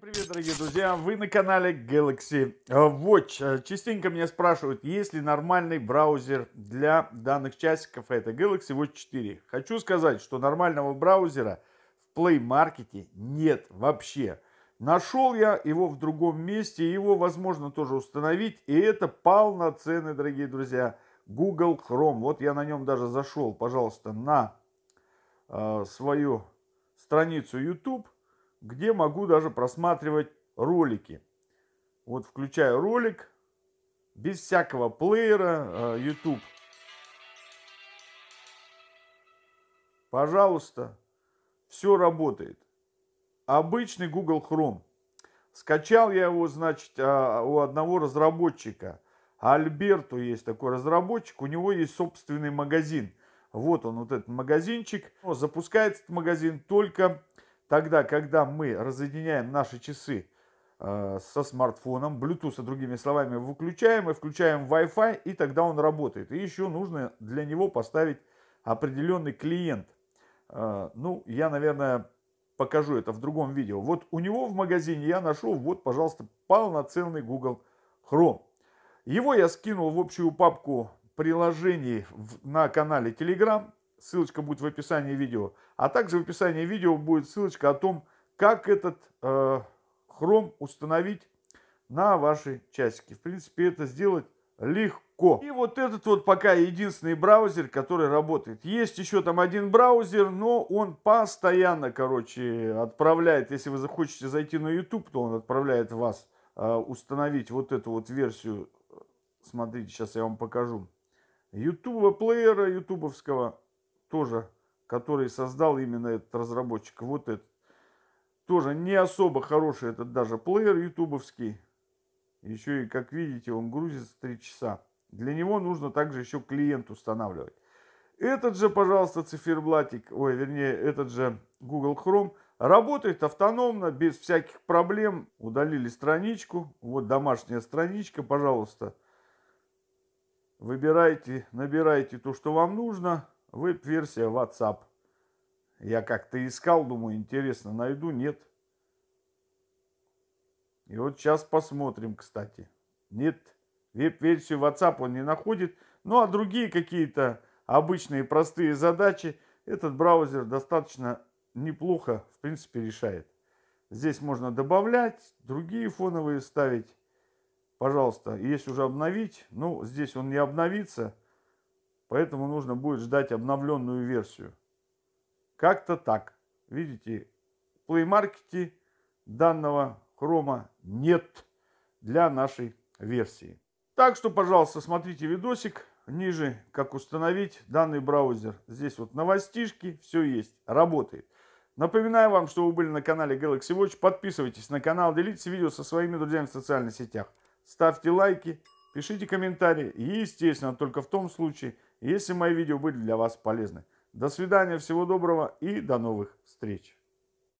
привет, дорогие друзья! Вы на канале Galaxy Watch. Э, частенько меня спрашивают, есть ли нормальный браузер для данных часиков. Это Galaxy Watch 4. Хочу сказать, что нормального браузера в Play Market нет вообще. Нашел я его в другом месте, его возможно тоже установить. И это полноценный, дорогие друзья, Google Chrome. Вот я на нем даже зашел, пожалуйста, на э, свою страницу YouTube где могу даже просматривать ролики. Вот включаю ролик, без всякого плеера, э, YouTube. Пожалуйста, все работает. Обычный Google Chrome. Скачал я его, значит, а, у одного разработчика. Альберту есть такой разработчик, у него есть собственный магазин. Вот он, вот этот магазинчик. Запускается этот магазин только Тогда, когда мы разъединяем наши часы э, со смартфоном, Bluetooth, другими словами, выключаем и включаем Wi-Fi, и тогда он работает. И еще нужно для него поставить определенный клиент. Э, ну, я, наверное, покажу это в другом видео. Вот у него в магазине я нашел, вот, пожалуйста, полноценный Google Chrome. Его я скинул в общую папку приложений на канале Telegram ссылочка будет в описании видео. А также в описании видео будет ссылочка о том, как этот э, хром установить на ваши часики. В принципе, это сделать легко. И вот этот вот пока единственный браузер, который работает. Есть еще там один браузер, но он постоянно, короче, отправляет, если вы захочете зайти на YouTube, то он отправляет вас э, установить вот эту вот версию. Смотрите, сейчас я вам покажу. Ютуба плеера ютубовского тоже, который создал именно этот разработчик. Вот этот. Тоже не особо хороший этот даже плеер ютубовский. Еще и, как видите, он грузится 3 часа. Для него нужно также еще клиент устанавливать. Этот же, пожалуйста, циферблатик, ой, вернее, этот же Google Chrome работает автономно, без всяких проблем. Удалили страничку. Вот домашняя страничка, пожалуйста. Выбирайте, набирайте то, что вам нужно. Веб-версия WhatsApp. Я как-то искал, думаю, интересно, найду, нет. И вот сейчас посмотрим, кстати. Нет, веб-версию WhatsApp он не находит. Ну а другие какие-то обычные простые задачи этот браузер достаточно неплохо, в принципе, решает. Здесь можно добавлять, другие фоновые ставить. Пожалуйста, Есть уже обновить, ну, здесь он не обновится – Поэтому нужно будет ждать обновленную версию. Как-то так. Видите, в Play Market данного хрома нет для нашей версии. Так что, пожалуйста, смотрите видосик ниже, как установить данный браузер. Здесь вот новостишки, все есть, работает. Напоминаю вам, что вы были на канале Galaxy Watch. Подписывайтесь на канал, делитесь видео со своими друзьями в социальных сетях. Ставьте лайки, Пишите комментарии, естественно, только в том случае, если мои видео были для вас полезны. До свидания, всего доброго и до новых встреч!